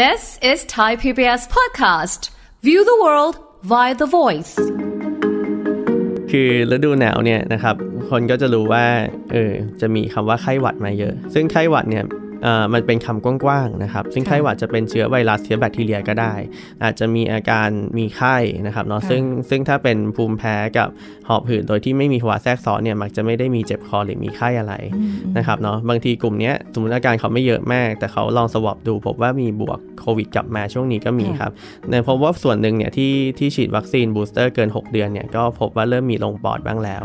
This is Thai PBS podcast. View the world via the voice. คือฤดูหนาวเนี่ยนะครับ คนก็จะรู้ว่าเออจะมีคำว่าไข้หวัดมาเยอะ ซึ่งไข้หวัดเนี่ยมันเป็นคำกว้างๆนะครับซึ่งไข้หวัดจะเป็นเชื้อไวรัสเชื้อแบคทีเรียก็ได้ อาจจะมีอาการมีไข้นะครับเนาะซึ่งซึ่งถ้าเป็นภูมิแพ้กับหอบหืดโดยที่ไม่มีภาวะแทรกซ้อนเนี่ยมักจะไม่ได้มีเจ็บคอหรือมีไข้อะไรนะครับเนาะบางทีกลุ่มนี้สมมติอาการเขาไม่เยอะมากแต่เขาลองสวอปดูพบว่ามีบวกโควิดกลับมาช่วงนี้ก็มีครับในพบว่าส่วนหนึ่งเนี่ยที่ที่ฉีดวัคซีนบูสเตอร์เกิน 6 เดือนเนี่ยก็พบว่าเริ่มมีลงปอดบ้างแล้ว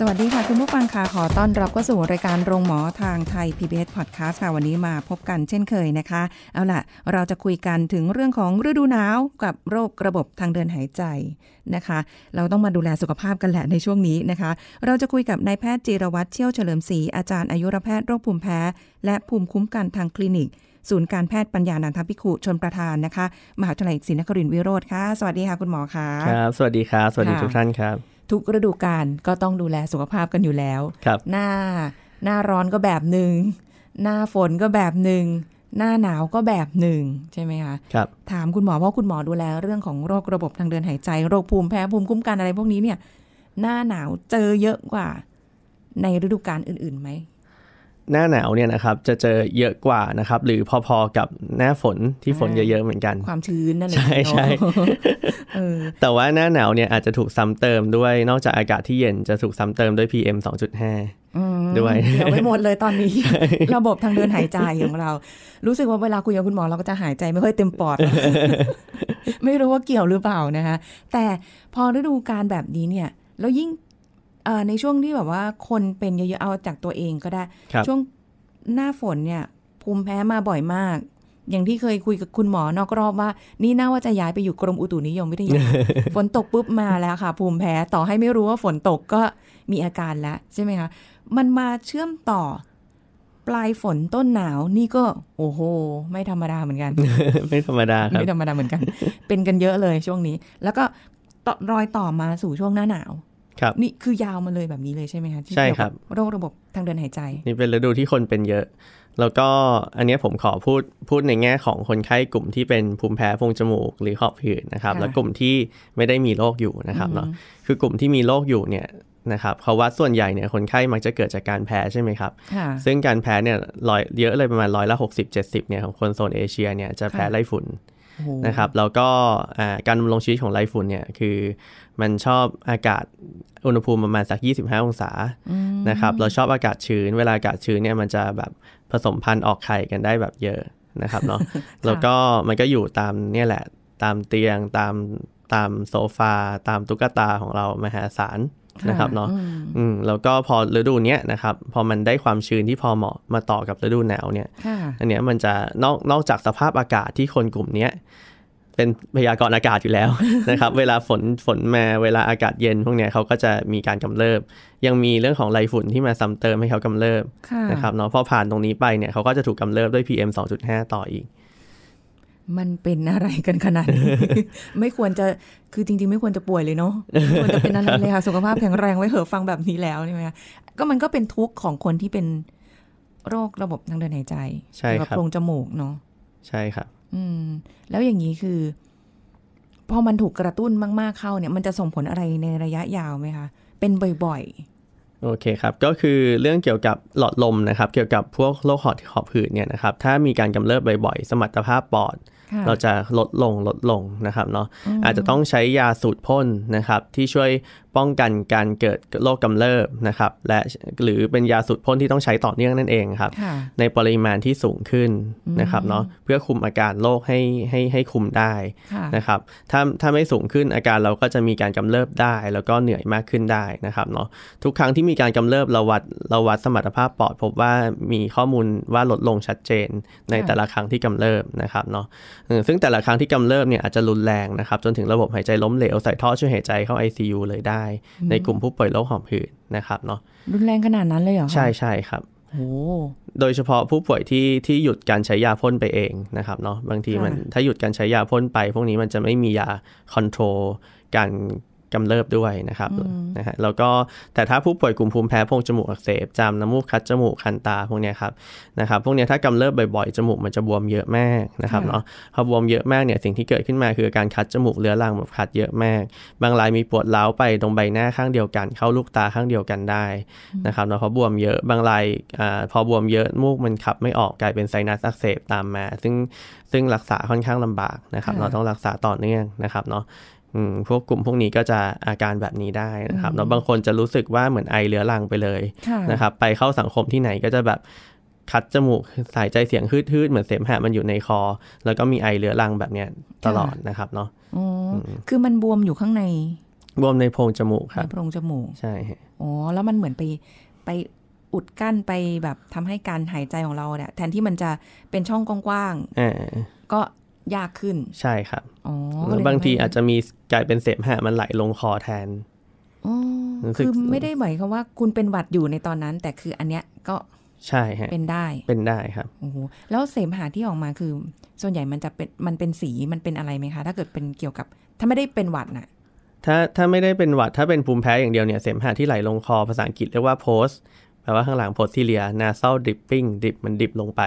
สวัสดีค่ะคุณผู้ฟังค่ะ ขอต้อนรับก็สู่ รายการโรงหมอทางไทย PBS Podcast ค่ะวันนี้มาพบกันเช่นเคยนะคะ เอาล่ะเราจะคุยกันถึงเรื่องของฤดูหนาวกับโรคระบบทางเดินหายใจนะคะ เราต้องมาดูแลสุขภาพกันแหละในช่วงนี้นะคะ เราจะคุยกับนายแพทย์จิรวัตรเชี่ยวเฉลิมศรีอาจารย์อายุรแพทย์โรคภูมิแพ้ และภูมิคุ้มกันทางคลินิกศูนย์การแพทย์ปัญญานันทพิคุชนประธานนะคะมหาวิทยาลัยศรีนครินทร์วิโรธค่ะ สวัสดีค่ะคุณหมอค่ะครับสวัสดีครับสวัสดีทุกท่านครับทุกฤดูกาลก็ต้องดูแลสุขภาพกันอยู่แล้ว ครับ หน้าหน้าร้อนก็แบบหนึ่ง หน้าฝนก็แบบหนึ่ง หน้าหนาวก็แบบหนึ่งใช่ไหมคะ ครับ ถามคุณหมอเพราะคุณหมอดูแลเรื่องของโรคระบบทางเดินหายใจ โรคภูมิแพ้ภูมิคุ้มกันอะไรพวกนี้เนี่ยหน้าหนาวเจอเยอะกว่าในฤดูกาลอื่นๆไหมหน้าหนาวเนี่ยนะครับจะเจอเยอะกว่านะครับ หรือพอๆกับหน้าฝนที่ฝนเยอะๆเหมือนกัน ความชื้นนั่นเองใช่ใช่แต่ว่าหน้าหนาวเนี่ยอาจจะถูกซ้ำเติมด้วยนอกจากอากาศที่เย็น จะถูกซ้ำเติมด้วย PM 2.5ด้วยเราไม่หมดเลยตอนนี้ ระบบทางเดินหายใจของเรา รู้สึกว่าเวลาคุยกับคุณหมอเราก็จะหายใจไม่ค่อยเต็มปอดไม่รู้ว่าเกี่ยวหรือเปล่านะคะ แต่พอฤดูการแบบนี้เนี่ยแล้วยิ่งในช่วงที่แบบว่าคนเป็นเยอะๆเอาจากตัวเองก็ได้ช่วงหน้าฝนเนี่ยภูมิแพ้มาบ่อยมาก อย่างที่เคยคุยกับคุณหมอนอกรอบว่านี่น่าว่าจะย้ายไปอยู่กรมอุตุนิยมวิทยาฝนตกปุ๊บมาแล้วค่ะ ภูมิแพ้ต่อให้ไม่รู้ว่าฝนตกก็มีอาการแล้ว ใช่ไหมคะมันมาเชื่อมต่อปลายฝนต้นหนาวนี่ก็โอ้โห ไม่ธรรมดาเหมือนกัน ไม่ธรรมดาครับไม่ธรรมดาเหมือนกัน เป็นกันเยอะเลยช่วงนี้ แล้วก็รอยต่อมาสู่ช่วงหน้าหนาวครับนี่คือยาวมาเลยแบบนี้เลยใช่ไหมคะใช่ครับโรคระบบทางเดินหายใจนี่เป็นฤดูที่คนเป็นเยอะ แล้วก็อันนี้ผมขอพูดพูดในแง่ของคนไข้กลุ่มที่เป็นภูมิแพ้โพรงจมูกหรือขอบผื่นะครับและกลุ่มที่ไม่ได้มีโรคอยู่นะครับเนาะคือกลุ่มที่มีโรคอยู่เนี่ยนะครับเขาวัดส่วนใหญ่เนี่ย คนไข้มักจะเกิดจากการแพ้ใช่ไหมครับซึ่งการแพ้เนี่ยรอยเยอะเลยประมาณร้อยละหกสิบเจ็ดสิบเนี่ยของคนโซนเอเชียเนี่ยจะแพ้ไลฝุ่นนะครับแล้วก็การดำรงชีวิตของไรฝุ่นเนี่ยคือมันชอบอากาศอุณหภูมิประมาณสัก 25 องศานะครับเราชอบอากาศชื้น เวลาอากาศชื้นเนี่ยมันจะแบบผสมพันธุ์ออกไข่กันได้แบบเยอะนะครับเนาะแล้วก็มันก็อยู่ตามเนี่ยแหละตามเตียงตามตามโซฟา ตามตุ๊กตาของเรามหาศาลนะครับเนาะอืมแล้วก็พอฤดูเนี้ยนะครับ พอมันได้ความชื้นที่พอเหมาะมาต่อกับฤดูหนาวเนี่ยอันเนี้ยมันจะนอกนอกจากสภาพอากาศที่คนกลุ่มเนี้ยเป็นพยากรณ์อากาศอยู่แล้วนะครับ เวลาฝนฝนมา เวลาอากาศเย็นพวกเนี้ยเขาก็จะมีการกำเริบยังมีเรื่องของไรฝุ่นที่มาซ้าเติมให้เขากำเริบนะครับเนาะพอผ่านตรงนี้ไปเนี่ยเขาก็จะถูกกาเริบด้วย PM 2.5ต่ออีกมันเป็นอะไรกันขนาดนี้ไม่ควรจะคือจริงๆไม่ควรจะป่วยเลยเนาะควรจะเป็นอะไรเลยค่ะ สุขภาพแข็งแรงไว้เหอะฟังแบบนี้แล้วใช่ไหมคะก็มันก็เป็นทุกข์ของคนที่เป็นโรคระบบทางเดินหายใจใช่ครับโพรงจมูกเนาะใช่ครับอืม แล้วอย่างนี้คือพอมันถูกกระตุ้นมากๆเข้าเนี่ย มันจะส่งผลอะไรในระยะยาวไหมคะเป็นบ่อยๆโอเคครับ ก็คือเรื่องเกี่ยวกับหลอดลมนะครับ เกี่ยวกับพวกโรคหอบหืดเนี่ยนะครับถ้ามีการกำเริบบ่อย ๆ สมรรถภาพปอดเราจะลดลงลดลงนะครับเนาะอาจจะต้องใช้ยาสูตรพ่นนะครับ ที่ช่วยป้องกันการเกิดโรคกำเริบนะครับและหรือเป็นยาสูตรพ่นที่ต้องใช้ต่อเนื่องนั่นเองครับ ในปริมาณที่สูงขึ้นนะครับเนาะเพื่อคุมอาการโรคให้ให้ให้คุมได้นะครับถ้าถ้าไม่สูงขึ้นอาการเราก็จะมีการกำเริบได้ แล้วก็เหนื่อยมากขึ้นได้นะครับเนาะทุกครั้งที่มีการกำเริบเราวัดเราวัดสมรรถภาพปอดพบว่ามีข้อมูลว่าลดลงชัดเจนในแต่ละครั้งที่กำเริบนะครับเนาะซึ่งแต่ละครั้งที่กำเริบเนี่ยอาจจะรุนแรงนะครับ จนถึงระบบหายใจล้มเหลวใส่ท่อช่วยหายใจเข้า ICU เลยได้ ในกลุ่มผู้ป่วยโรคหอบหืดนะครับเนาะรุนแรงขนาดนั้นเลยเหรอใช่ใช่ครับโดยเฉพาะผู้ป่วยที่ที่หยุดการใช้ยาพ่นไปเองนะครับเนาะบางทีมันถ้าหยุดการใช้ยาพ่นไปพวกนี้มันจะไม่มียาคอนโทรลการกำเริบด้วยนะครับนะฮะแล้วก็แต่ถ้าผู้ป่วยกลุ่มภูมิแพ้พงจมูกอักเสบจามน้ำมูกคัดจมูกคันตาพวกนี้ครับนะครับ พวกนี้ถ้ากำเริบบ่อย ๆจมูกมันจะบวมเยอะมากนะครับเนาะพอบวมเยอะมากเนี่ยสิ่งที่เกิดขึ้นมาคือการคัดจมูกเรื้อรังแบบคัดเยอะมาก บางรายมีปวดเล้าไปตรงใบหน้าข้างเดียวกัน เข้าลูกตาข้างเดียวกันได้นะครับเนาะพอบวมเยอะบางรายอ่าพอบวมเยอะมูกมันขับไม่ออกกลายเป็นไซนัสอักเสบตามมา ซึ่งซึ่งรักษาค่อนข้างลำบากนะครับ เราต้องรักษาต่อเนื่องนะครับเนาะพวกกลุ่มพวกนี้ก็จะอาการแบบนี้ได้นะครับแล้วบางคนจะรู้สึกว่าเหมือนไอเรื้อรังไปเลยนะครับ ไปเข้าสังคมที่ไหนก็จะแบบคัดจมูกสายใจเสียงฮืดๆเหมือนเสมหะมันอยู่ในคอ แล้วก็มีไอเรื้อรังแบบเนี้ยตลอดนะครับเนาะอ๋อคือมันบวมอยู่ข้างใน บวมในโพรงจมูกครับในโพรงจมูก ใช่อ๋อแล้วมันเหมือนไปไปอุดกั้นไปแบบทำให้การหายใจของเราเนี่ยแทนที่มันจะเป็นช่องกว้างๆก็ยากขึ้นใช่ครับหรือบางทีอาจจะมีกลายเป็นเสมหะมันไหลลงคอแทนคือไม่ได้หมายความว่า คุณเป็นหวัดอยู่ในตอนนั้น แต่คืออันเนี้ยก็ใช่ฮะเป็นได้เป็นได้ครับโอ้โหแล้วเสมหะที่ออกมาคือ ส่วนใหญ่มันจะเป็นมันเป็นสีมันเป็นอะไรไหมคะ ถ้าเกิดเป็นเกี่ยวกับ ถ้าไม่ได้เป็นหวัดน่ะ ถ้าถ้าไม่ได้เป็นหวัดถ้าเป็นภูมิแพ้อย่างเดียวเนี่ยเสมหะที่ไหลลงคอภาษาอังกฤษเรียกว่า post แปลว่าข้างหลังโพสตเลียนาเซลดิปปิ้งดิปมันดิปลงไป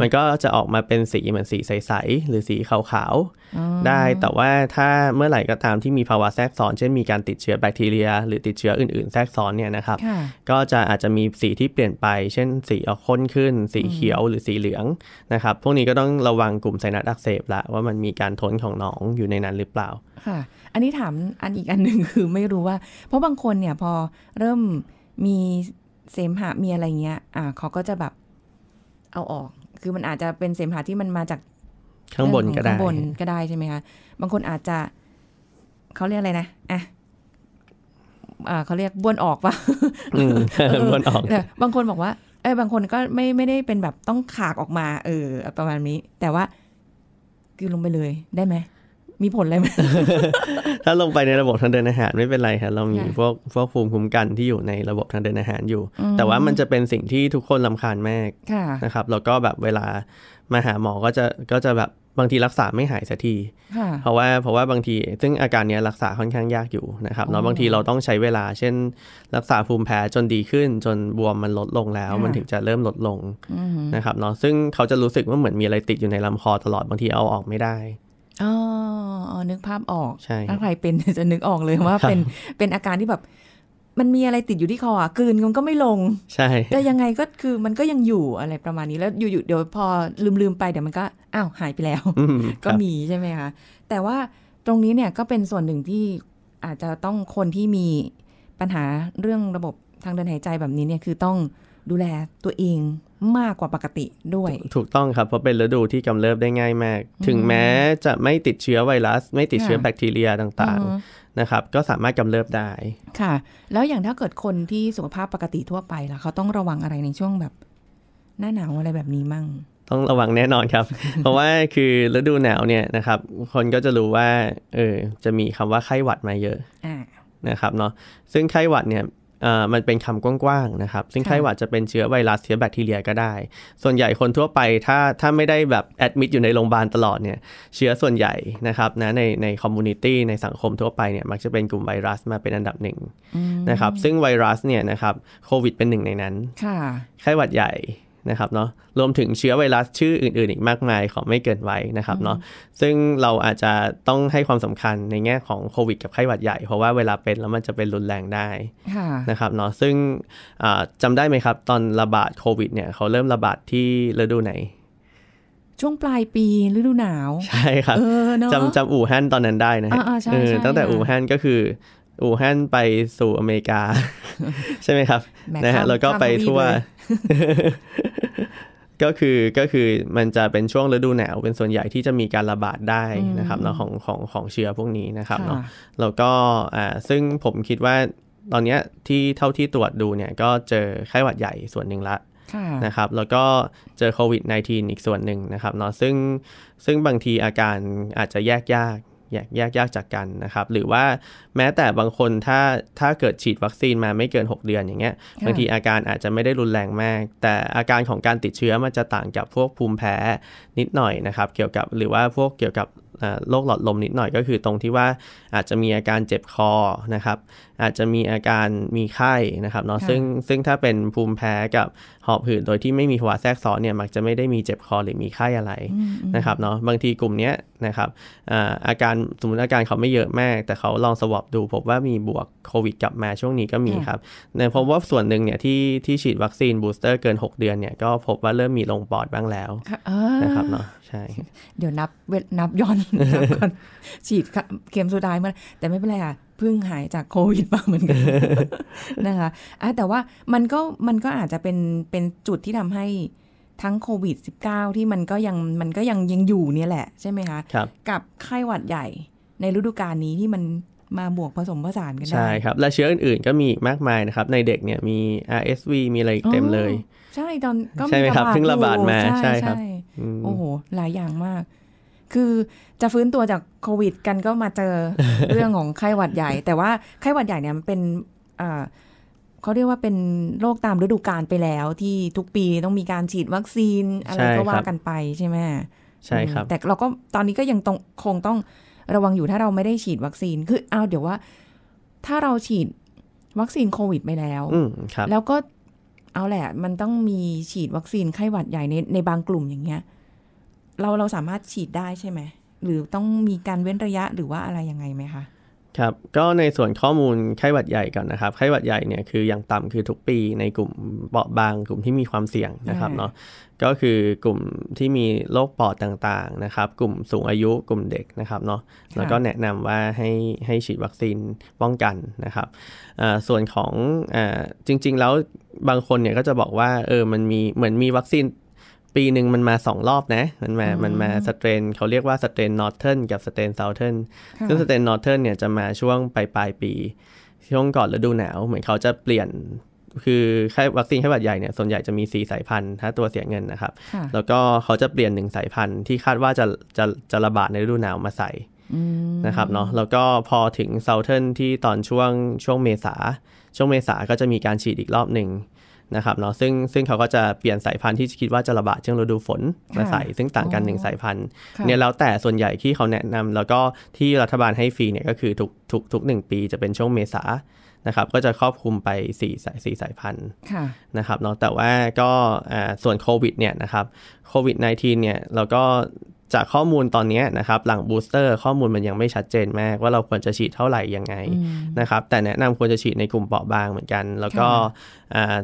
มันก็จะออกมาเป็นสีเหมือนสีใสๆหรือสีขาวๆได้แต่ว่าถ้าเมื่อไหร่ก็ตามที่มีภาวะแทรกซ้อน เช่นมีการติดเชื้อแบคทีเรียหรือติดเชื้ออื่นๆแทรกซ้อนเนี่ยนะครับก็จะอาจจะมีสีที่เปลี่ยนไป เช่นสีออกข้นขึ้น สีเขียวหรือสีเหลืองนะครับพวกนี้ก็ต้องระวังกลุ่มไซนัสอักเสบละว่ามันมีการทนของหนองอยู่ในนั้นหรือเปล่าค่ะอันนี้ถามอันอีกอันหนึ่งคือไม่รู้ว่า เพราะบางคนเนี่ยพอเริ่มมีเสมหะมีอะไรเงี้ย อ่า เขาก็จะแบบเอาออก คือมันอาจจะเป็นเสมหะที่มันมาจาก ข้างบนก็ได้ข้างบนก็ได้ใช่ไหมคะ บางคนอาจจะ เขาเรียกอะไรนะ อ่ะเขาเรียกบ้วนออกปะบ้วนออกบางคนบอกว่า เออบางคนก็ไม่ไม่ได้เป็นแบบต้องขากออกมา เออประมาณนี้ แต่ว่าคือลงไปเลยได้ไหมมีผลอะไรไหมถ้าลงไปในระบบทางเดินอาหารไม่เป็นไรครับเรามีพวกพวกภูมิคุ้มกันที่อยู่ในระบบทางเดินอาหารอยู่ แต่ว่ามันจะเป็นสิ่งที่ทุกคนลำคาญมากนะครับแล้วก็แบบเวลามาหาหมอ ก็จะก็จะแบบบางทีรักษาไม่หายสักที เพราะว่าเพราะว่าบางที ซึ่งอาการนี้รักษาค่อนข้างยากอยู่นะครับเนาะบางทีเราต้องใช้เวลา เช่น รักษาภูมิแพ้จนดีขึ้นจนบวมมันลดลงแล้ว มันถึงจะเริ่มลดลงนะครับเนาะซึ่งเขาจะรู้สึกว่าเหมือนมีอะไรติดอยู่ในลำคอตลอดบางทีเอาออกไม่ได้อ๋อ นึกภาพออกใช่ถ้าใครเป็น จะนึกออกเลยว่าเป็นเป็นอาการที่แบบ มันมีอะไรติดอยู่ที่คออ่ะกืนมันก็ไม่ลง ใช่ แต่ยังไงก็คือมันก็ยังอยู่อะไรประมาณนี้ แล้วอยู่ๆเดี๋ยวพอลืมๆไปเดี๋ยวมันก็ อ้าวหายไปแล้ว ก็มีใช่ไหมคะ แต่ว่าตรงนี้เนี่ยก็เป็นส่วนหนึ่งที่อาจจะต้องคนที่มีปัญหาเรื่องระบบทางเดินหายใจแบบนี้เนี่ยคือต้องดูแลตัวเองมากกว่าปกติด้วย ถูกต้องครับเพราะเป็นฤดูที่กำเริบได้ง่ายมาก ถึงแม้จะไม่ติดเชื้อไวรัส ไม่ติดเชื้อแบคทีเรียต่างๆนะครับ ก็สามารถกำเริบได้ ค่ะ แล้วอย่างถ้าเกิดคนที่สุขภาพปกติทั่วไปล่ะเขาต้องระวังอะไรในช่วงแบบ หน้าหนาวอะไรแบบนี้มั่ง ต้องระวังแน่นอนครับ เพราะว่าคือฤดูหนาวเนี่ยนะครับ คนก็จะรู้ว่า เออจะมีคำว่าไข้หวัดมาเยอะนะครับเนาะซึ่งไข้หวัดเนี่ยมันเป็นคำกว้างๆนะครับ ซึ่งไข้หวัดจะเป็นเชื้อไวรัสเชื้อแบคทีเรียก็ได้ ส่วนใหญ่คนทั่วไปถ้าถ้าไม่ได้แบบแอดมิดอยู่ในโรงพยาบาลตลอดเนี่ย เชื้อส่วนใหญ่นะครับนะในในคอมมูนิตี้ในสังคมทั่วไปเนี่ยมักจะเป็นกลุ่มไวรัสมาเป็นอันดับหนึ่งนะครับ ซึ่งไวรัสเนี่ยนะครับโควิดเป็นหนึ่งในนั้น ไข้หวัดใหญ่นะครับเนาะรวมถึงเชื้อไวรัสชื่ออื่นๆ อีกมากมายของไม่เกินไว้นะครับเนาะซึ่งเราอาจจะต้องให้ความสำคัญในแง่ของโควิด กับไข้หวัดใหญ่เพราะว่าเวลาเป็นแล้วมันจะเป็นรุนแรงได้นะครับเนาะซึ่งจำได้ไหมครับตอนระบาดโควิด เนี่ยเขาเริ่มระบาดที่ฤดูไหน ช่วงปลายปีฤดูหนาว ใช่ครับจำจำอู่ฮั่นตอนนั้นได้นะฮะตั้งแต่อู่ฮั่นก็คือ อู่ฮั่นไปสู่อเมริกา ใช่ไหมครับนะฮะแล้วก็ไปทั่วก็คือก็คือมันจะเป็นช่วงฤดูหนาวเป็นส่วนใหญ่ที่จะมีการระบาดได้นะครับเนาะของของของเชื้อพวกนี้นะครับเนาะแล้วก็อ่าซึ่งผมคิดว่าตอนนี้ที่เท่าที่ตรวจดูเนี่ย ก็เจอไข้หวัดใหญ่ส่วนหนึ่งละนะครับแล้วก็เจอโควิด -19 อีกส่วนหนึ่งนะครับเนาะซึ่งซึ่งบางทีอาการอาจจะแยกยากแยกแยกยากจากกันนะครับหรือว่าแม้แต่บางคนถ้าถ้าเกิดฉีดวัคซีนมาไม่เกิน 6 เดือนอย่างเงี้ยบางทีอาการอาจจะไม่ได้รุนแรงมาก แต่อาการของการติดเชื้อมันจะต่างกับพวกภูมิแพ้นิดหน่อยนะครับเกี่ยวกับหรือว่าพวกเกี่ยวกับโรคหลอดลมนิดหน่อยก็คือ ตรงที่ว่าอาจจะมีอาการเจ็บคอนะครับอาจจะมีอาการมีไข้นะครับเนาะซึ่งซึ่งถ้าเป็นภูมิแพ้กับหอบหืดโดยที่ไม่มีภาวะแทรกซ้อนเนี่ยมักจะไม่ได้มีเจ็บคอหรือมีไข้อะไรนะครับเนาะบางทีกลุ่มนี้นะครับอาการสมมติอาการเขาไม่เยอะมากแต่เขาลองสวอปดูพบว่ามีบวกโควิดกลับมาช่วงนี้ก็มีครับเนี่ยพบว่าส่วนหนึ่งเนี่ยที่ที่ฉีดวัคซีนบูสเตอร์เกิน 6 เดือนเนี่ยก็ พบว่าเริ่มมีลงปอดบ้างแล้วนะครับเนาะใช่เดี๋ยวนับนับย้อนนับก่อนฉีดเข็มสุดท้ายมาแต่ไม่เป็นไรอ่ะพิ่งหายจากโควิดมาเหมือนกันนะคะะแต่ว่ามันก็มันก็อาจจะเป็นเป็นจุดที่ทำให้ทั้งโควิด -19 ที่มันก็ยังมันก็ยังยังอยู่เนี่ยแหละใช่ไหมคะคกับไข้หวัดใหญ่ในฤดูกาลนี้ที่มันมาบวกผสมผสานกันได้ใช่ครับและเชื้ออื่นๆก็มีมากมายนะครับ ในเด็กเนี่ยมี RSV มีอะไรเต็มเลย ใช่ตอนก็มีรบงระบาดมาใช่ครับโอ้โหหลายอย่างมากคือจะฟื้นตัวจากโควิดกันก็มาเจอเรื่องของไข้หวัดใหญ่ แต่ว่า ไข้หวัดใหญ่เนี่ยมันเป็นเขาเรียกว่าเป็นโรคตามฤดูกาลไปแล้ว ที่ทุกปีต้องมีการฉีดวัคซีนอะไรก็ว่ากันไปใช่ไหมใช่ครับ แต่เราก็ตอนนี้ก็ยังคงต้องระวังอยู่ถ้าเราไม่ได้ฉีดวัคซีนคือเอาเดี๋ยวว่าถ้าเราฉีดวัคซีนโควิดไปแล้วแล้วก็เอาแหละ มันต้องมีฉีดวัคซีนไข้หวัดใหญ่ในในบางกลุ่มอย่างเงี้ยเราเราสามารถฉีดได้ใช่ไหมหรือต้องมีการเว้นระยะหรือว่าอะไรยังไงไหมคะครับก็ในส่วนข้อมูลไข้หวัดใหญ่ก่อนนะครับ ไข้หวัดใหญ่เนี่ยคืออย่างต่ำคือทุกปีในกลุ่มเบาบาง กลุ่มที่มีความเสี่ยงนะครับเนาะก็คือกลุ่มที่มีโรคปอดต่างๆนะครับกลุ่มสูงอายุกลุ่มเด็กนะครับเนาะแล้วก็แนะนำว่าให้ให้ฉีดวัคซีนป้องกันนะครับส่วนของอจริงๆ แล้วบางคนเนี่ยก็จะบอกว่าเออมันมีเหมือนมีวัคซีนปีหนึ่งมันมาสองรอบนะ มันมา มันมาสเตรนเขาเรียกว่าสเตรนนอร์เทิร์นกับสเตรนเซาเทิร์นซึ่งสเตรนนอร์เทิร์นเนี่ยจะมาช่วงปลายปลายปี ช่วงก่อนฤดูหนาว เหมือนเขาจะเปลี่ยน คือแค่วัคซีนแค่บาัดใหญ่เนี่ยส่วนใหญ่จะมีสีสายพันธุ์ถ้าตัวเสียเงินนะครับ แล้วก็เขาจะเปลี่ยนหนึ่งสายพันธุ์ที่คาดว่าจะจะจะระบาดในฤดูหนาวมาใส่นะครับเนาะ แล้วก็พอถึงเซาเทิร์นที่ตอนช่วงช่วงเมษาช่วงเมษาก็จะมีการฉีดอีกรอบหนึ่งนะครับเนาะซึ่งซึ่งเขาก็จะเปลี่ยนสายพันธุ์ที่คิดว่าจะระบาดช่วงฤดูฝนมาใส่ ซึ่งต่างกันหนึ่งสายพันธุ์เนี่ยแล้วแต่ส่วนใหญ่ที่เขาแนะนำแล้วก็ที่รัฐบาลให้ฟรีเนี่ยก็คือทุกทุกทุกหนึ่งปีจะเป็นช่วงเมษานะครับก็จะครอบคลุมไป4สาย4สายพันธุ์นะครับเนาะแต่ว่าก็ส่วนโควิดเนี่ยนะครับโควิด -19 เนี่ยเราก็จากข้อมูลตอนนี้นะครับหลังบูสเตอร์ ข้อมูลมันยังไม่ชัดเจนมากว่าเราควรจะฉีดเท่าไหร่ยังไงนะครับแต่แนะนำควรจะฉีดในกลุ่มเปราะบางเหมือนกัน แล้วก็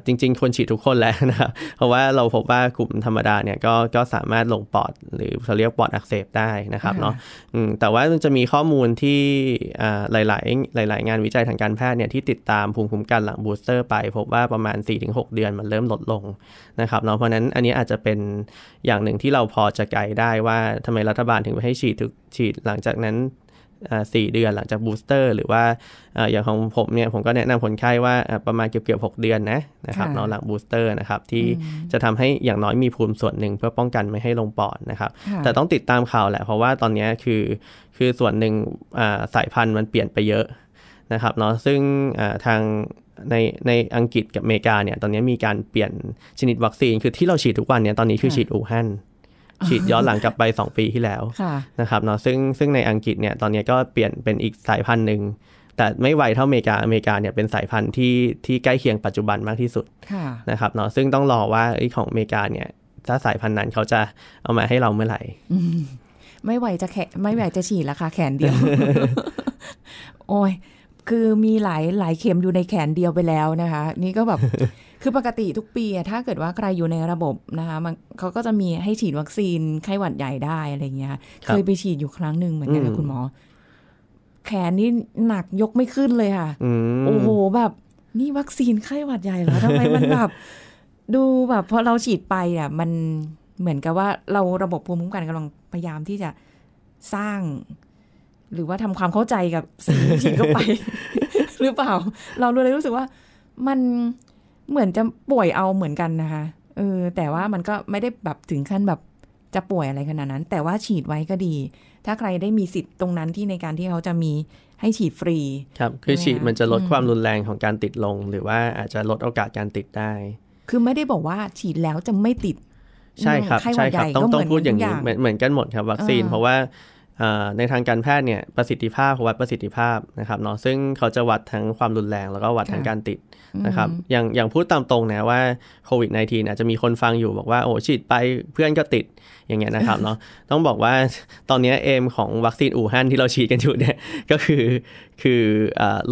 จริง ๆควรฉีดทุกคนแล้วนะครับ เพราะว่าเราพบว่ากลุ่มธรรมดาเนี่ยก็ก็สามารถลงปอดหรือเขาเรียกปอดอักเสบได้นะครับเนาะแต่ว่ามันจะมีข้อมูลที่หลายๆ หลาย ๆงานวิจัยทางการแพทย์เนี่ยที่ติดตามภูมิคุ้มกันหลังบูสเตอร์ไป พบว่าประมาณ4-6เดือนมันเริ่มลดลงนะครับเนาะเพราะนั้นอันนี้อาจจะเป็นอย่างหนึ่งที่เราพอจะไกลได้ว่าทำไมรัฐบาลถึงไม่ให้ฉีดทุกฉีดหลังจากนั้นสี่เดือนหลังจากบูสเตอร์ หรือว่าอย่างของผมเนี่ยผมก็แนะนำคนไข้ว่าประมาณเกือบเกือบหเดือนนะนะครับนอนหลังบูสเตอร์นะครับที่จะทำให้อย่างน้อยมีภูมิส่วนหนึ่งเพื่อป้องกันไม่ให้ลงปอดนะครับ แต่ต้องติดตามข่าวแหละ เพราะว่าตอนนี้คือคือส่วนหนึ่งสายพันธุ์มันเปลี่ยนไปเยอะนะครับเนาะซึ่งทางในในอังกฤษกับอเมริกาเนี่ยตอนนี้มีการเปลี่ยนชนิดวัคซีนคือที่เราฉีดทุกวันเนี่ยตอนนี้คือฉีดอูฮั่นฉีดย้อนหลังกลับไป 2 ปีที่แล้วนะครับเนาะซึ่งซึ่งในอังกฤษเนี่ย ตอนนี้ก็เปลี่ยนเป็นอีกสายพันธุ์หนึ่งแต่ไม่ไวเท่าอเมริกาอเมริกาเนี่ยเป็นสายพันธุ์ที่ที่ใกล้เคียงปัจจุบันมากที่สุดนะครับเนาะซึ่งต้องรอว่าของอเมริกาเนี่ย ถ้าสายพันธุ์นั้นเขาจะเอามาให้เราเมื่อไหร่ไม่ไหวจะแขไม่ไหวจะฉีดละค่ะแขนเดียว โอ้ยคือมีหลายหลายเข็มอยู่ในแขนเดียวไปแล้วนะคะ นี่ก็แบบคือปกติทุกปีถ้าเกิดว่าใครอยู่ในระบบนะคะมันเขาก็จะมีให้ฉีดวัคซีนไข้หวัดใหญ่ได้อะไรเงี้ย เคยไปฉีดอยู่ครั้งหนึ่งเหมือนกันคคุณหมอ แขนนี่หนักยกไม่ขึ้นเลยค่ะโอ้โหแบบนี่วัคซีนไข้หวัดใหญ่แล้วทำไมมันแบบดูแบบพอเราฉีดไป อ่ะ มันเหมือนกับว่า เราระบบภูมิคุ้มกันกำลังพยายามที่จะสร้าง หรือว่าทำความเข้าใจกับสิ่งที่ฉีดเข้าไป หรือเปล่า เราเลยรู้สึกว่ามันเหมือนจะป่วยเอาเหมือนกันนะคะเออ แต่ว่ามันก็ไม่ได้แบบถึงขั้นแบบจะป่วยอะไรขนาดนั้น แต่ว่าฉีดไว้ก็ดี ถ้าใครได้มีสิทธิ์ตรงนั้นที่ในการที่เขาจะมี ให้ฉีดฟรี ครับคือฉีดมันจะลดความรุนแรงของการติดลงหรือว่าอาจจะลดโอกาสการติดได้ คือไม่ได้บอกว่าฉีดแล้วจะไม่ติด ใช่ครับ ใช่ครับต้องต้องพูดอย่างนี้เหมือนกันหมดครับวัคซีนเพราะว่าในทางการแพทย์เนี่ยประสิทธิภาพวัดประสิทธิภาพนะครับเนาะซึ่งเขาจะวัดทั้งความรุนแรง แล้วก็วัดทั้งการติดนะครับอย่างอย่างพูดตามตรงนะว่าโควิด -19 อาจจะมีคนฟังอยู่บอกว่าโอ้ฉีดไปเพื่อนก็ติดอย่างเงี้ยนะครับเนาะต้องบอกว่าตอนนี้เอมของวัคซีนอู่ฮั่นที่เราฉีดกันอยู่เนี่ยก็คือคือ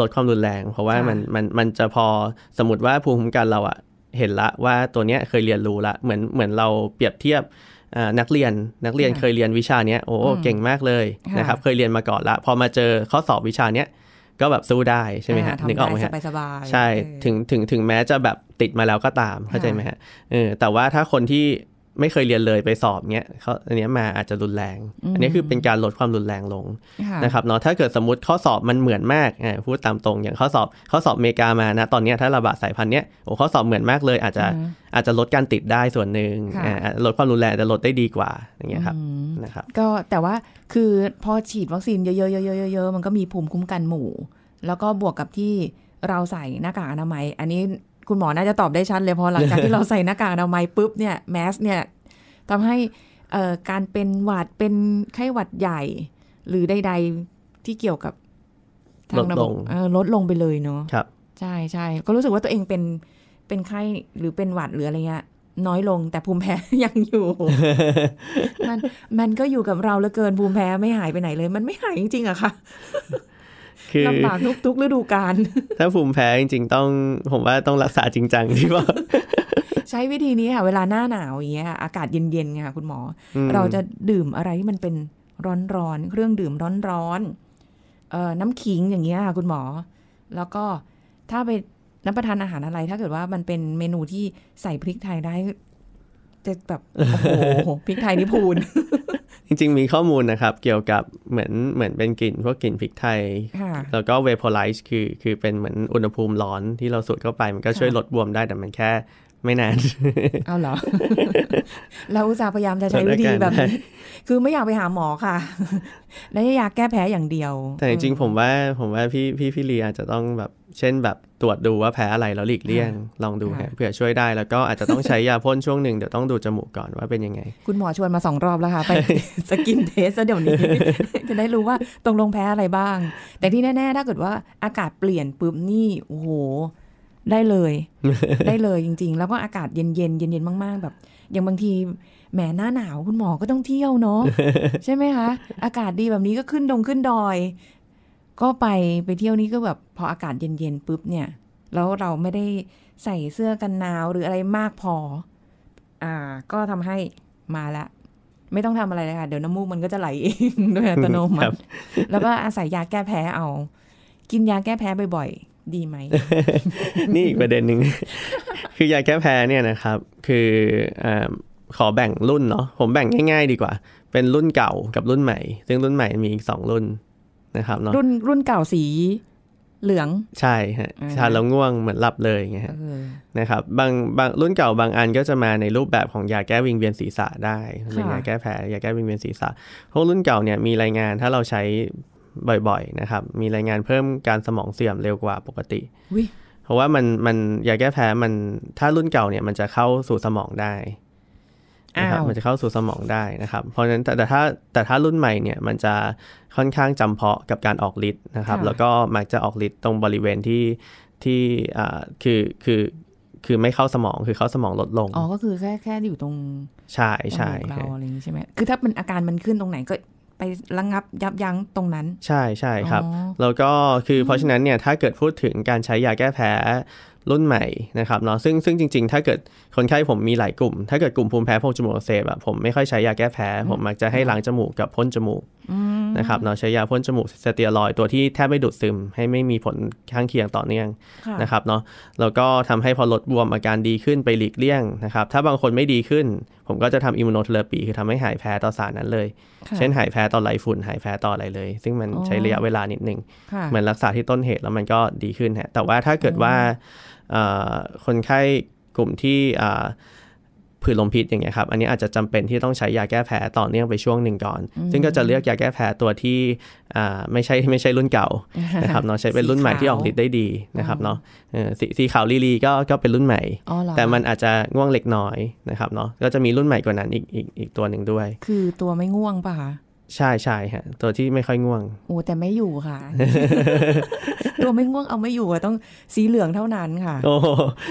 ลดความรุนแรง เพราะว่ามันมันมันจะพอสมมติว่าภูมิคุ้มกันเราอะเห็นละว่าตัวเนี้ยเคยเรียนรู้ละเหมือนเหมือนเราเปรียบเทียบนักเรียนนักเรียนเคยเรียนวิชาเนี้ยโอ้เก่งมากเลยนะครับเคยเรียนมาก่อนละพอมาเจอข้อสอบวิชาเนี้ยก็แบบสู้ได้ใช่ไหมฮะนึกออกไหมฮะสบายใช่ถึงถึงถึงแม้จะแบบติดมาแล้วก็ตามเข้าใจไหมฮะเออแต่ว่าถ้าคนที่ไม่เคยเรียนเลยไปสอบเนี้ยเขาอันนี้มาอาจจะรุนแรง อันนี้คือเป็นการลดความรุนแรงลงนะครับเนาะถ้าเกิดสมมติข้อสอบมันเหมือนมากอ่พูดตามตรงอย่างข้อสอบข้อสอบอเมริกามานะตอนนี้ถ้าระบาดสายพันธุ์เนี้ยโอ้ข้อสอบเหมือนมากเลย อาจจะอาจจะลดการติดได้ส่วนหนึ่งลดความรุนแรงจะลดได้ดีกว่าอย่างเงี้ยครับนะครับ ก็แต่ว่าคือพอฉีดวัคซีนเยอะๆเยๆๆ มันก็มีภูมิคุ้มกันหมู่ แล้วก็บวกกับที่เราใส่หน้ากากอนามัยอันนี้คุณหมอน่าจะตอบได้ชัดเลยพอหลังจากที่เราใส่หน้ากากอนามัยปุ๊บเนี่ย แมส เนี่ยทำให้การเป็นหวัดเป็นไข้หวัดใหญ่ หรือใดๆที่เกี่ยวกับทางระบบลดลงไปเลยเนาะครับใช่ใช่ก็รู้สึกว่าตัวเองเป็นเป็นไข้หรือเป็นหวัดหรืออะไรเงี้ยน้อยลงแต่ภูมิแพ้ยังอยู่มันมันก็อยู่กับเราเหลือเกินภูมิแพ้ไม่หายไปไหนเลย มันไม่หายจริงๆอะค่ะลำบากทุกๆฤดูกาลถ้าภูมิแพ้จริงๆต้อง ผมว่าต้องรักษาจริงจังที่ว่าใช้วิธีนี้ค่ะ เวลาหน้าหนาวอย่างเงี้ย อากาศเย็นๆค่ะคุณหมอ เราจะดื่มอะไรที่มันเป็นร้อนๆเครื่องดื่มร้อนๆเอ่อน้ำขิงอย่างเงี้ยค่ะคุณหมอ แล้วก็ถ้าไปรับประทานอาหารอะไร ถ้าเกิดว่ามันเป็นเมนูที่ใส่พริกไทยได้จะแบบโอ้โหพริกไทยนิพูนจริงๆ มีข้อมูลนะครับ เกี่ยวกับเหมือนเหมือนเป็นกลิ่นพวกกลิ่นพริกไทยแล้วก็เวพอไลซ์คือ คือเป็นเหมือนอุณหภูมิร้อนที่เราสูดเข้าไปมันก็ช่วยลดบวมได้ แต่มันแค่ไม่นานเอาเหรอเราอุตส่าห์พยายามจะใช้วิธีแบบนี้คือไม่อยากไปหาหมอค่ะ และอยากแก้แพ้อย่างเดียว แต่จริงๆผมว่าผมว่าพี่พี่พี่ลีอาจจะต้องแบบเช่น แบบตรวจดูว่าแพ้อะไร แล้วหลีกเลี่ยงลองดูเผื่อช่วยได้แล้วก็อาจจะต้องใช้ยาพ่นช่วงหนึ่งเดี๋ยวต้องดูจมูกก่อนว่าเป็นยังไง คุณหมอชวนมาสองรอบแล้วค่ะ ไปสกินเทสเดี๋ยวนี้จะได้รู้ว่าตรงลงแพ้อะไรบ้าง แต่ที่แน่ๆ ถ้าเกิดว่าอากาศเปลี่ยนปุ๊บนี่ โอ้โหได้เลย ได้เลยจริงๆ แล้วก็อากาศเย็นๆเย็นๆมากๆ แบบอย่างบางทีแหมหน้าหนาวคุณหมอก็ต้องเที่ยวเนาะใช่ไหมคะอากาศดีแบบนี้ก็ขึ้นดงขึ้นดอยก็ไปไปเที่ยวนี้ก็แบบพออากาศเย็นๆปุ๊บเนี่ย แล้วเราไม่ได้ใส่เสื้อกันหนาวหรืออะไรมากพอ อ่าก็ทำให้มาละ ไม่ต้องทำอะไรเลยค่ะเดี๋ยวน้ำมูกมันก็จะไหลเองโดยอัตโนมัติแล้วก็อาศัยยาแก้แพ้เอา กินยาแก้แพ้บ่อยๆ ดีไหมนี่อีกประเด็นหนึ่งคือยาแก้แพ้เนี่ยนะครับ คืออ่าขอแบ่งรุ่นเนาะผมแบ่งง่ายๆดีกว่า เป็นรุ่นเก่ากับรุ่นใหม่ ซึ่งรุ่นใหม่มีอีกสองรุ่นนะครับเนาะรุ่นรุ่นเก่าสีเหลืองใช่ฮะชาแล้วง่วงเหมือนหลับเลยอย่างเงี้ยนะครับบางบางรุ่นเก่าบางอันก็จะมาในรูปแบบของยาแก้วิงเวียนศีรษะได้เนยาแก้แผลยาแก้วิงเวียนศีรษะพวกรุ่นเก่าเนี่ยมีรายงานถ้าเราใช้บ่อยๆนะครับ มีรายงานเพิ่มการสมองเสื่อมเร็วกว่าปกติเพราะว่า มันมันยาแก้แพ้มันถ้ารุ่นเก่าเนี่ยมันจะเข้าสู่สมองได้ะครับมันจะเข้าสู่สมองได้นะครับ เพราะฉะนั้นแต่ถ้าแต่ถ้ารุ่นใหม่เนี่ยมันจะค่อนข้างจำเพาะกับการออกฤทธิ์นะครับ แล้วก็มักจะออกฤทธิ์ตรงบริเวณที่ที่อ่าคือคือคือไม่เข้าสมองคือเข้าสมองลดลงอ๋อก็คือแค่แค่อยู่ตรง ใช่ใช่เราอะไรอย่างนี้ใช่ไหมคือถ้ามันอาการมันขึ้นตรงไหนก็ไประงงับยับยั้งตรงนั้นใช่ใช่ครับ แล้วก็คือเพราะฉะนั้นเนี่ยถ้าเกิดพูดถึงการใช้ยาแก้แพ้รุ่นใหม่นะครับเนาะซึ่งซึ่งจริง ๆ ถ้าเกิดคนไข้ผมมีหลายกลุ่มถ้าเกิดกลุ่มภูมิแพ้พวกจมูกอักเสบอะผมไม่ค่อยใช้ยาแก้แพ้ผมมักจะให้ล้างจมูกกับพ่นจมูกนะครับเนาะใช้ยาพ่นจมูก สเตียรอยตัวที่แทบไม่ดูดซึม ให้ไม่มีผลข้างเคียงต่อเนื่องนะครับเนาะแล้วก็ทำให้พอลดบวมอาการดีขึ้นไปหลีกเลี่ยงนะครับถ้าบางคนไม่ดีขึ้น ผมก็จะทำอิมมูโนเทอร์ปี คือทำให้หายแพ้ต่อสารนั้นเลย เช่นหายแพ้ต่อไรฝุ่นหายแพ้ต่ออะไรเลย ซึ่งมันใช้ระยะเวลานิดนึงเหมือนรักษาที่ต้นเหตุแล้วมันก็ดีขึ้นฮะแต่ว่าถ้าเกิดว่าคนไข้กลุ่มที่ผื่นลมพิษอย่างเงี้ยครับอันนี้อาจจะจำเป็นที่ต้องใช้ยาแก้แพ้ต่อเนื่องไปช่วงหนึ่งก่อน ซึ่งก็จะเลือกยาแก้แพ้ตัวที่ไม่ใช่ไม่ใช่รุ่นเก่านะครับเนาะใช้เป็นรุ่นใหม่ที่ออกฤทธิ์ได้ดีนะครับเนาะสีขาวลีลีก็ก็เป็นรุ่นใหม่ แต่มันอาจจะง่วงเล็กน้อยนะครับเนาะก็จะมีรุ่นใหม่กว่านั้นอีกอีกอีกตัวหนึ่งด้วย คือตัวไม่ง่วงป่ะคะใช่ใช่ฮะ ตัวที่ไม่ค่อยง่วง โอ้ แต่ไม่อยู่ค่ะ ตัวไม่ง่วงเอาไม่อยู่อะต้องสีเหลืองเท่านั้นค่ะ โอ้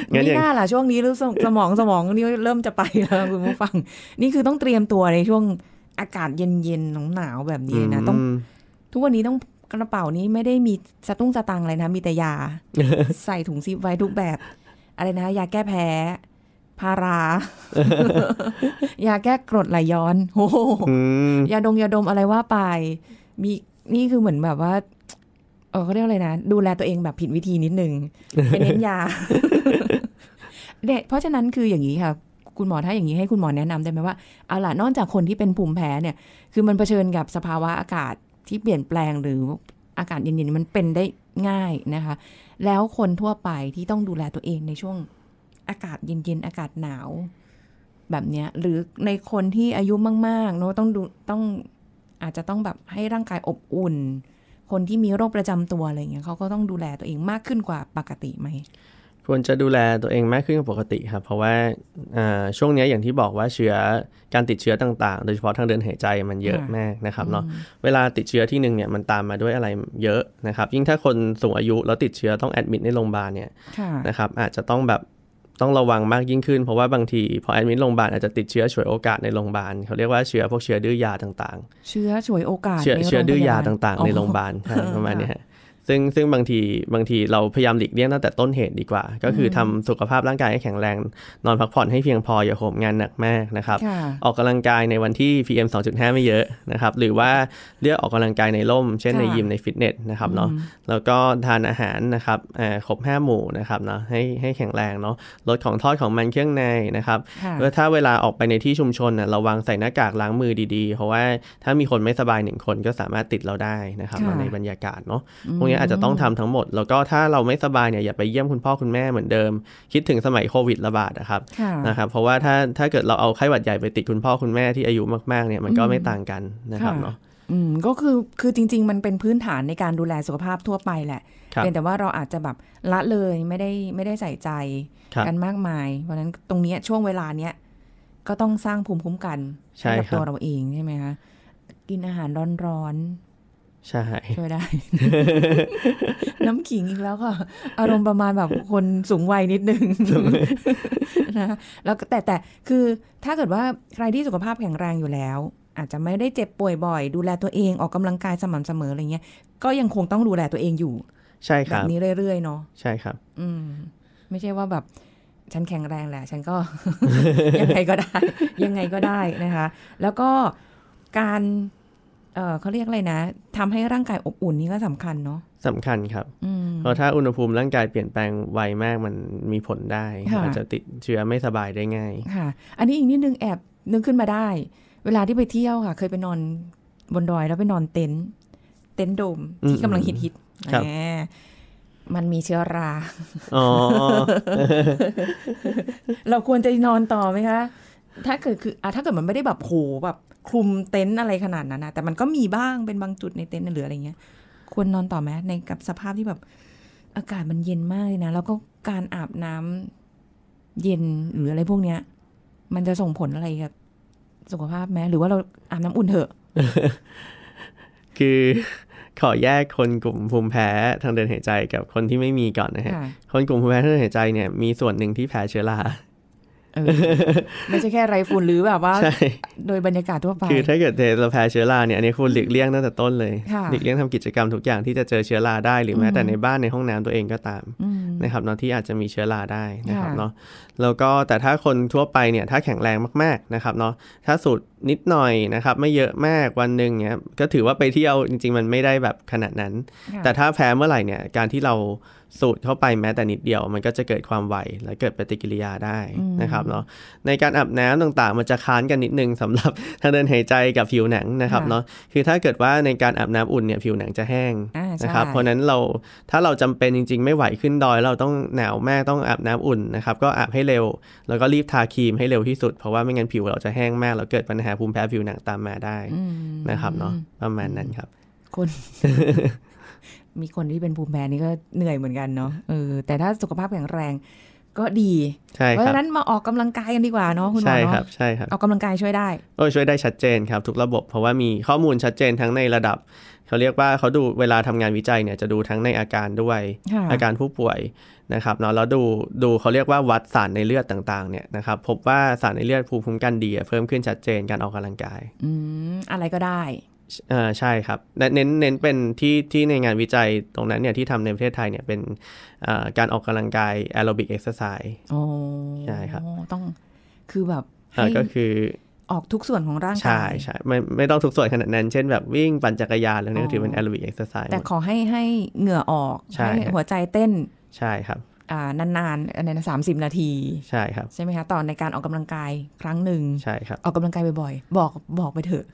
ไม่น่าล่ะช่วงนี้รู้สมองสมองนี่เริ่มจะไปแล้วคุณผู้ฟัง นี่คือต้องเตรียมตัวในช่วงอากาศเย็นๆหนาวๆแบบนี้นะต้อง ทุกวันนี้ต้องกระเป๋านี้ไม่ได้มีสตุ้งสตังอะไรนะ มีแต่ยา ใส่ถุงซิปไว้ทุกแบบ อะไรนะยาแก้แพ้พารายาแก้กรดไหลย้อนโอ้ยาดมยาดมอะไรว่าไป มีนี่คือเหมือนแบบว่า เออเขาเรียกอะไรนะ ดูแลตัวเองแบบผิดวิธีนิดนึงเป็นเน้นยาเด็เพราะฉะนั้นคืออย่างนี้ค่ะ คุณหมอถ้าอย่างนี้ให้คุณหมอแนะนำได้ไหมว่าเอาล่ะนอกจากคนที่เป็นภูมิแพ้เนี่ย คือมันเผชิญกับสภาวะอากาศที่เปลี่ยนแปลงหรืออากาศเย็นๆมันเป็นได้ง่ายนะคะ แล้วคนทั่วไปที่ต้องดูแลตัวเองในช่วงอากาศเย็นๆ อากาศหนาวแบบเนี้ยหรือในคนที่อายุมากๆเนาะต้องดูต้องอาจจะต้องแบบให้ร่างกายอบอุ่น คนที่มีโรคประจำตัวอะไรเงี้ยเขาก็ต้องดูแลตัวเองมากขึ้นกว่าปกติไหมควรจะดูแลตัวเองมากขึ้นกว่าปกติครับ เพราะว่าช่วงนี้อย่างที่บอกว่าเชื้อการติดเชื้อต่างๆ โดยเฉพาะทางเดินหายใจมันเยอะมากนะครับเนาะเวลาติดเชื้อที่หนึ่งเนี่ยมันตามมาด้วยอะไรเยอะนะครับ ยิ่งถ้าคนสูงอายุแล้วติดเชื้อต้องแอดมิดในโรงพยาบาลเนี่ยนะครับอาจจะต้องแบบต้องระวังมากยิ่งขึ้นเพราะว่าบางที พอแอดมินโรงพยาบาล อาจจะติดเชื้อฉวยโอกาสในโรงพยาบาล เขาเรียกว่าเชื้อพวกเชื้อดื้อยาต่าง ๆ เชื้อฉวยโอกาสเชื้อเชื้อดื้อยาต่าง ๆ ในโรงพยาบาลประมาณนี้ซึ่งซึ่งบางทีบางทีเราพยายามหลีกเลี่ยงตั้งแต่ต้นเหตุดีกว่า ก็คือทำสุขภาพร่างกายให้แข็งแรง นอนพักผ่อนให้เพียงพออย่าโหมงานหนักมากนะครับออกกำลังกายในวันที่ PM 2.5 ไม่เยอะนะครับหรือว่าเลือกออกกำลังกายในร่มเช่นในยิมในฟิตเนสนะครับเนาะแล้วก็ทานอาหารนะครับครบ5หมู่นะครับเนาะให้ให้แข็งแรงเนาะลดของทอดของมันเครื่องในนะครับถ้าเวลาออกไปในที่ชุมชนเระวังใส่หน้ากากล้างมือดีๆเพราะว่าถ้ามีคนไม่สบายหนึ่งคนก็สามารถติดเราได้นะครับในบรรยากาศเนาะพวกนี้ี้อาจจะต้องทำทั้งหมด แล้วก็ถ้าเราไม่สบายเนี่ยอย่าไปเยี่ยมคุณพ่อคุณแม่เหมือนเดิม คิดถึงสมัยโควิดระบาดนะครับนะครับ เพราะว่าถ้าถ้าเกิดเราเอาไข้หวัดใหญ่ไปติดคุณพ่อคุณแม่ที่อายุมาก ๆ เนี่ยมันก็ไม่ต่างกันนะครับเนาะอืมก็คือคือจริง ๆ มันเป็นพื้นฐานในการดูแลสุขภาพทั่วไปแหละเียงแต่ว่าเราอาจจะแบบละเลยไม่ได้ไม่ได้ใส่ใจกันมากมาย เพราะนั้นตรงนี้ช่วงเวลาเนี้ยก็ต้องสร้างภูมิคุ้มกันให้กับตัวเราเองใช่ไหมคะกินอาหารร้อนใช่ช่วยได้น้ำขิงอีกแล้วค่ะอารมณ์ประมาณแบบคนสูงวัยนิดนึงนะแล้วแต่แต่คือถ้าเกิดว่าใครที่สุขภาพแข็งแรงอยู่แล้ว อาจจะไม่ได้เจ็บป่วยบ่อย ดูแลตัวเองออกกำลังกายสม่ำเสมออะไรเงี้ยก็ยังคงต้องดูแลตัวเองอยู่ ใช่ครับแบบนี้เรื่อยๆเนาะใช่ครับ อืมไม่ใช่ว่าแบบ ฉันแข็งแรงแหละ ฉันก็ ยังไงก็ได้ ยังไงก็ได้นะคะ แล้วก็การเขาเรียกอะไรนะ ทำให้ร่างกายอบอุ่นนี่ก็สำคัญเนาะสำคัญครับ เพราะถ้าอุณหภูมิร่างกายเปลี่ยนแปลงไวมากมันมีผลได้อาจจะติดเชื้อไม่สบายได้ง่าย ค่ะ อันนี้อีกนิดนึงแอบนึกขึ้นมาได้ เวลาที่ไปเที่ยวค่ะ เคยไปนอนบนดอยแล้วไปนอนเต็นท์เต็นท์โดมที่กำลังฮิตฮิตมันมีเชื้อราเราควรจะนอนต่อไหมคะถ้าเกิดคืออ่ะถ้าเกิดมันไม่ได้แบบโหแบบคลุมเต็นท์อะไรขนาดนั้นนะแต่มันก็มีบ้างเป็นบางจุดในเต็นท์หรืออะไรเงี้ยควรนอนต่อไหมในกับสภาพที่แบบ อากาศมันเย็นมากเลยนะแล้วก็การอาบน้ำเย็นหรืออะไรพวกเนี้ยมันจะส่งผลอะไรกับสุขภาพไหมหรือว่าเราอาบน้ำอุ่นเถอะคือขอแยกคนกลุ่มภูมิแพ้ทางเดินหายใจกับคนที่ไม่มีก่อนนะฮะคนกลุ่มภูมิแพ้ทางเดินหายใจเนี่ยมีส่วนหนึ่งที่แพ้เชื้อราไม่ใช่แค่ไรฝุ่นหรือแบบว่าโดยบรรยากาศทั่วไปคือถ้าเกิดเราแพ้เชื้อราเนี่ยอันนี้คุณหลีกเลี่ยงตั้งแต่ต้นเลยหลีกเลี่ยงทำกิจกรรมทุกอย่างที่จะเจอเชื้อราได้ หรือแม้แต่ในบ้านในห้องน้ำตัวเองก็ตาม นะครับเนาะที่อาจจะมีเชื้อราได้นะครับเนาะแล้วก็แต่ถ้าคนทั่วไปเนี่ย ถ้าแข็งแรงมากๆนะครับเนาะถ้าสูดนิดหน่อยนะครับไม่เยอะมากวันหนึ่งเนี่ยก็ถือว่าไปเที่ยวจริง ๆ มันไม่ได้แบบขนาดนั้น แต่ถ้าแพ้เมื่อไหร่เนี่ยการที่เราสูดเข้าไปแม้แต่นิดเดียว มันก็จะเกิดความไว และเกิดปฏิกิริยาได้นะครับเนาะในการอาบน้ำต่างๆ มันจะค้านกันนิดนึงสำหรับทางเดินหายใจกับผิวหนังนะครับเนาะคือถ้าเกิดว่าในการอาบน้ำอุ่นเนี่ยผิวหนังจะแห้งนะครับ เพราะนั้นเราถ้าเราจำเป็นจริงๆ ไม่ไหวขึ้นดอย เราต้องหนาวแม่ต้องอาบน้ำอุ่นนะครับ ก็อาบให้เร็ว แล้วก็รีบทาครีมให้เร็วที่สุดเพราะว่าไม่งั้นผิวเราจะแห้งมากแล้วเกิดปัญหาภูมิแพ้ผิวหนังตามมาได้นะครับเนาะประมาณนั้นครับคุณมีคนที่เป็นภูมิแพ้นี่ก็เหนื่อยเหมือนกันเนาะเออ แต่ถ้าสุขภาพแข็งแรง ก็ดี เพราะฉะนั้นมาออกกำลังกายกันดีกว่าเนาะคุณหมอใช่ครับใช่ครับออกกำลังกายช่วยได้โอ้ช่วยได้ชัดเจนครับทุกระบบ เพราะว่ามีข้อมูลชัดเจนทั้งในระดับเขาเรียกว่าเขาดูเวลาทำงานวิจัยเนี่ยจะดูทั้งในอาการด้วยอาการผู้ป่วยนะครับเนาะแล้วดูดูเขาเรียกว่าวัดสารในเลือดต่างๆเนี่ยนะครับพบว่าสารในเลือดภูมิคุ้มกันดีเพิ่มขึ้นชัดเจนการออกกำลังกายอืมอะไรก็ได้ออใช่ครับ เน้นเน้นเป็นที่ที่ในงานวิจัยตรงนั้นเนี่ยที่ทำในประเทศไทยเนี่ยเป็นการออกกำลังกายแอโรบิกเอ็กซ์ไซส์ใช่ครับต้องคือแบบก็คือออกทุกส่วนของร่างกายใช่ใช่ไม่ไม่ต้องทุกส่วนขนาดนั้น เช่นแบบวิ่งปั่นจักรยานอะไรนี่ก็ถือเป็นแอโรบิกเอ็กซ์ไซส์แต่ขอให้ให้เหงื่อออกใให้หัวใจเต้น ใช่ครับนานๆในสามสิบนาที ใช่ครับ ใช่ไหมคะตอนในการออกกำลังกายครั้งหนึ่งใช่ครับ ออกกำลังกายบ่อยๆ บอกบอกไปเถอะ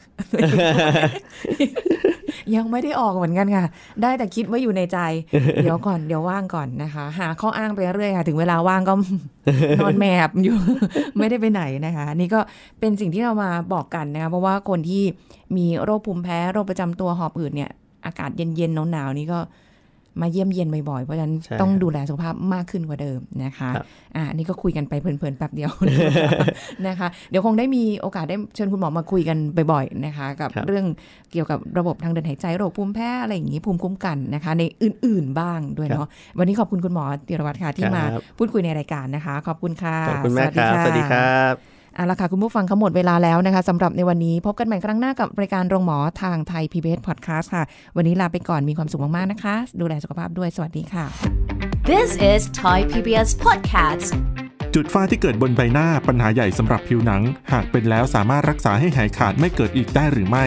ยังไม่ได้ออกเหมือนกันค่ะ ได้แต่คิดไว้อยู่ในใจ เดี๋ยวก่อน เดี๋ยวว่างก่อนนะคะ หาข้ออ้างไปเรื่อยค่ะ ถึง เวลาว่างก็นอนแมบอยู่ ไม่ได้ไปไหนนะคะ นี่ก็เป็นสิ่งที่เรามาบอกกันนะคะ เพราะว่าคนที่มีโรคภูมิแพ้ โรคประจำตัว หอบอืดเนี่ย อากาศเย็นๆ หนาวๆ นี่ก็มาเยี่ยมเยียนบ่อยๆ เพราะฉะนั้นต้องดูแลสุขภาพมากขึ้นกว่าเดิมนะคะ อ่า นี่ก็คุยกันไปเพลินๆแป๊บเดียวนะคะ เดี๋ยวคงได้มีโอกาสได้เชิญคุณหมอมาคุยกันบ่อย ๆ นะคะ กับเรื่องเกี่ยวกับระบบทางเดินหายใจโรคภูมิแพ้อะไรอย่างนี้ภูมิคุ้มกันนะคะ ในอื่นๆบ้างด้วยเนาะ วันนี้ขอบคุณคุณหมอเตียรวัตรค่ะที่มาพูดคุยในรายการนะคะ ขอบคุณค่ะขอบคุณแม่ครับสวัสดีครับเอาละค่ะ คุณผู้ฟังขหมดเวลาแล้วนะคะสำหรับในวันนี้ พบกันใหม่ครั้งหน้ากับรายการโรงหมอ ทางไทยพีบีเอสพอดแคสต์ค่ะ วันนี้ลาไปก่อนมีความสุขมาก ๆ นะคะ ดูแลสุขภาพด้วย สวัสดีค่ะ This is Thai PBS Podcast จุดฝ้าที่เกิดบนใบหน้าปัญหาใหญ่สำหรับผิวหนัง หากเป็นแล้วสามารถรักษาให้หายขาดไม่เกิดอีกได้หรือไม่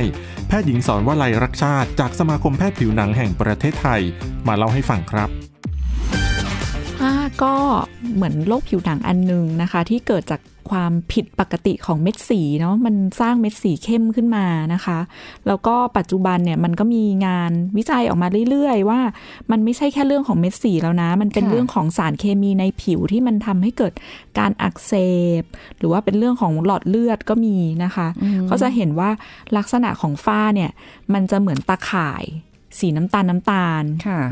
แพทย์หญิงสอนว่าไยรักชาติจากสมาคมแพทย์ผิวหนังแห่งประเทศไทย มาเล่าให้ฟังครับก็เหมือนโรคผิวหนังอันนึงนะคะ ที่เกิดจากความผิดปกติของเม็ดสีเนาะมันสร้างเม็ดสีเข้มขึ้นมานะคะ แล้วก็ปัจจุบันเนี่ยมันก็มีงานวิจัยออกมาเรื่อยๆ ว่า มันไม่ใช่แค่เรื่องของเม็ดสีแล้วนะมันเป็นเรื่องของสารเคมีในผิวที่มันทำให้เกิดการอักเสบหรือว่าเป็นเรื่องของหลอดเลือดก็มีนะคะเขาจะเห็นว่าลักษณะของฝ้าเนี่ยมันจะเหมือนตาข่ายสีน้ำตาลน้ำตาล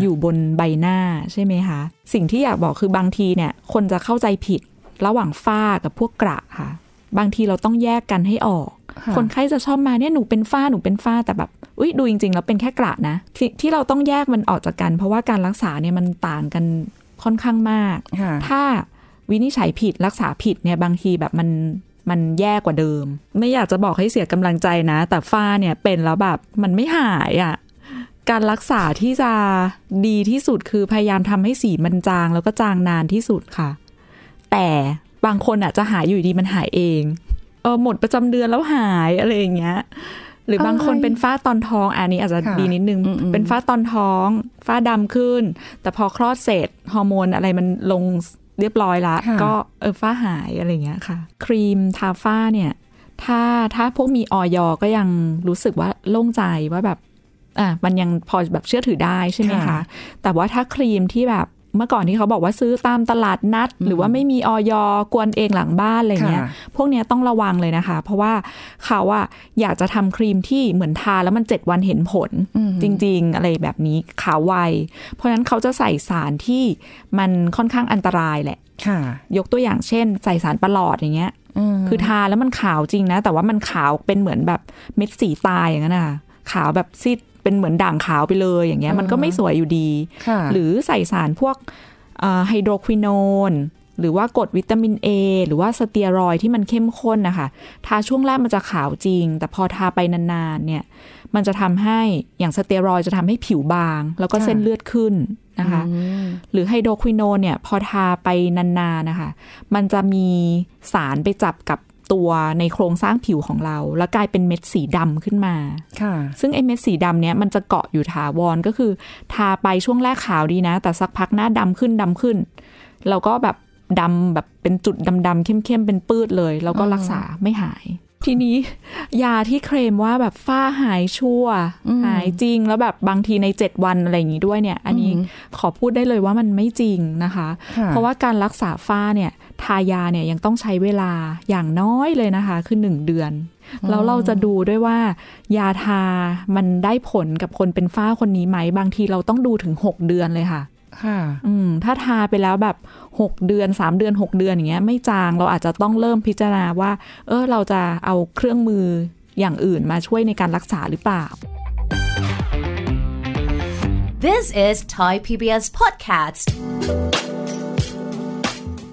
อยู่บนใบหน้าใช่ไหมคะ สิ่งที่อยากบอกคือบางทีเนี่ย คนจะเข้าใจผิดระหว่างฝ้ากับพวกกระค่ะบางทีเราต้องแยกกันให้ออก คนไข้จะชอบมาเนี่ยหนูเป็นฝ้าหนูเป็นฝ้าแต่แบบ อุ้ยดูจริงๆแล้วเป็นแค่กระนะทที่เราต้องแยกมันออกจากกัน เพราะว่าการรักษาเนี่ยมันต่างกันค่อนข้างมาก ถ้าวินิจฉัยผิดรักษาผิดเนี่ยบางทีแบบมันมันแย่กว่าเดิม ไม่อยากจะบอกให้เสียกำลังใจนะ แต่ฝ้าเนี่ยเป็นแล้วแบบมันไม่หายอะ่ะการรักษาที่จะดีที่สุดคือพยายามทำให้สีมันจางแล้วก็จางนานที่สุดค่ะ แต่บางคนอ่ะจะหายอยู่ดีมันหายเองเออหมดประจำเดือนแล้วหายอะไรอย่างเงี้ยหรือบางคนเป็นฝ้าตอนท้อง อันนี้อาจจะดีนิดนึง เป็นฝ้าตอนท้องฝ้าดำขึ้น แต่พอคลอดเสร็จฮอร์โมนอะไรมันลงเรียบร้อยละก็เออฝ้าหายอะไรเงี้ยค่ะ ครีมทาฝ้าเนี่ย ถ้าถ้าพวกมีออยก็ยังรู้สึกว่าโล่งใจว่าแบบอ่ะมันยังพอแบบเชื่อถือได้ใช่ไหมคะ แต่ว่าถ้าครีมที่แบบเมื่อก่อนที่เขาบอกว่าซื้อตามตลาดนัด หรือว่าไม่มีออยกวนเองหลังบ้านอะไรเงี้ย พวกเนี้ยต้องระวังเลยนะคะ เพราะว่าเขาอะอยากจะทำครีมที่เหมือนทาแล้วมันเจ็ดวันเห็นผลจริง ๆ อะไรแบบนี้ขาวไวเพราะฉะนั้นเขาจะใส่สารที่มันค่อนข้างอันตรายแหละยกตัวอย่างเช่น ใส่สารประหลอดอย่างเงี้ย คือทาแล้วมันขาวจริงนะ แต่ว่ามันขาวเป็นเหมือนแบบเม็ดสีตายอย่างนั้นอ่ะขาวแบบซีดเป็นเหมือนด่างขาวไปเลยอย่างเงี้ยมันก็ไม่สวยอยู่ดี หรือใส่สารพวกไฮโดรควินอนหรือว่ากรดวิตามิน A หรือว่าสเตียรอยที่มันเข้มข้นนะคะทาช่วงแรกมันจะขาวจริง แต่พอทาไปนานๆเนี่ยมันจะทำให้อย่างสเตียรอยจะทำให้ผิวบาง แล้วก็เส้นเลือดขึ้นนะคะหรือไฮโดรควินอนเนี่ยพอทาไปนานๆนะคะมันจะมีสารไปจับกับตัวในโครงสร้างผิวของเราแล้วกลายเป็นเม็ดสีดำขึ้นมา ค่ะ ซึ่งไอ้เม็ดสีดำเนี้ยมันจะเกาะอยู่ถาวรก็คือ ทาไปช่วงแรกขาวดีนะ แต่สักพักหน้าดำขึ้นดำขึ้นเราก็แบบดำแบบเป็นจุดดำๆเข้มๆเป็นปื้ดเลย แล้วก็รักษาไม่หาย ทีนี้ยาที่เคลมว่าแบบฝ้าหายชั่ว หายจริงแล้วแบบบางทีใน7วันอะไรอย่างนี้ด้วยเนี่ย อันนี้ขอพูดได้เลยว่ามันไม่จริงนะคะ เพราะว่าการรักษาฝ้าเนี่ยทายาเนี่ยยังต้องใช้เวลาอย่างน้อยเลยนะคะคือหนึ่งเดือนแล้วเราจะดูด้วยว่า ยาทามันได้ผลกับคนเป็นฝ้าคนนี้ไหมบางทีเราต้องดูถึงหกเดือนเลยค่ะ ค่ะอืมถ้าทาไปแล้วแบบหกเดือนสามเดือนหกเดือนอย่างเงี้ย ไม่จางเราอาจจะต้องเริ่มพิจารณาว่า เออเราจะเอาเครื่องมืออย่างอื่นมาช่วยในการรักษาหรือเปล่า This is Thai PBS podcast